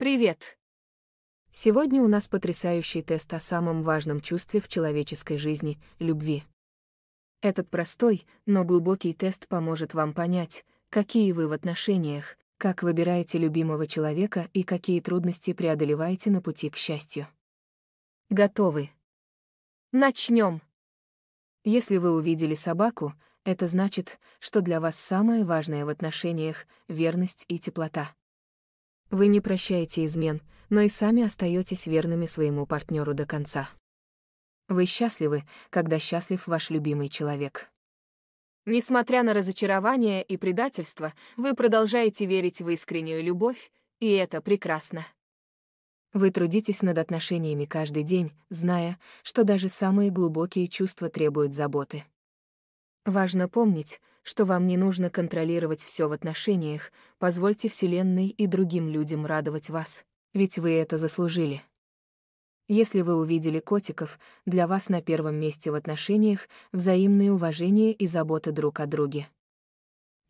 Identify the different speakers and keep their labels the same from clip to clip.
Speaker 1: Привет! Сегодня у нас потрясающий тест о самом важном чувстве в человеческой жизни — любви. Этот простой, но глубокий тест поможет вам понять, какие вы в отношениях, как выбираете любимого человека и какие трудности преодолеваете на пути к счастью. Готовы? Начнем! Если вы увидели собаку, это значит, что для вас самое важное в отношениях — верность и теплота. Вы не прощаете измен, но и сами остаетесь верными своему партнеру до конца. Вы счастливы, когда счастлив ваш любимый человек. Несмотря на разочарование и предательство, вы продолжаете верить в искреннюю любовь, и это прекрасно. Вы трудитесь над отношениями каждый день, зная, что даже самые глубокие чувства требуют заботы. Важно помнить, что вам не нужно контролировать все в отношениях, позвольте Вселенной и другим людям радовать вас, ведь вы это заслужили. Если вы увидели котиков, для вас на первом месте в отношениях взаимное уважение и забота друг о друге.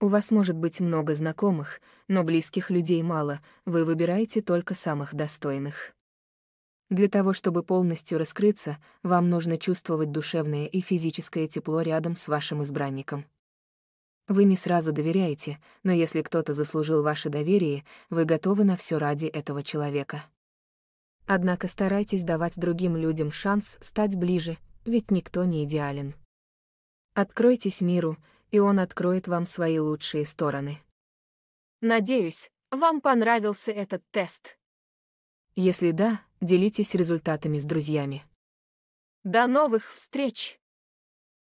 Speaker 1: У вас может быть много знакомых, но близких людей мало, вы выбираете только самых достойных. Для того, чтобы полностью раскрыться, вам нужно чувствовать душевное и физическое тепло рядом с вашим избранником. Вы не сразу доверяете, но если кто-то заслужил ваше доверие, вы готовы на все ради этого человека. Однако старайтесь давать другим людям шанс стать ближе, ведь никто не идеален. Откройтесь миру, и он откроет вам свои лучшие стороны. Надеюсь, вам понравился этот тест. Если да, делитесь результатами с друзьями. До новых встреч!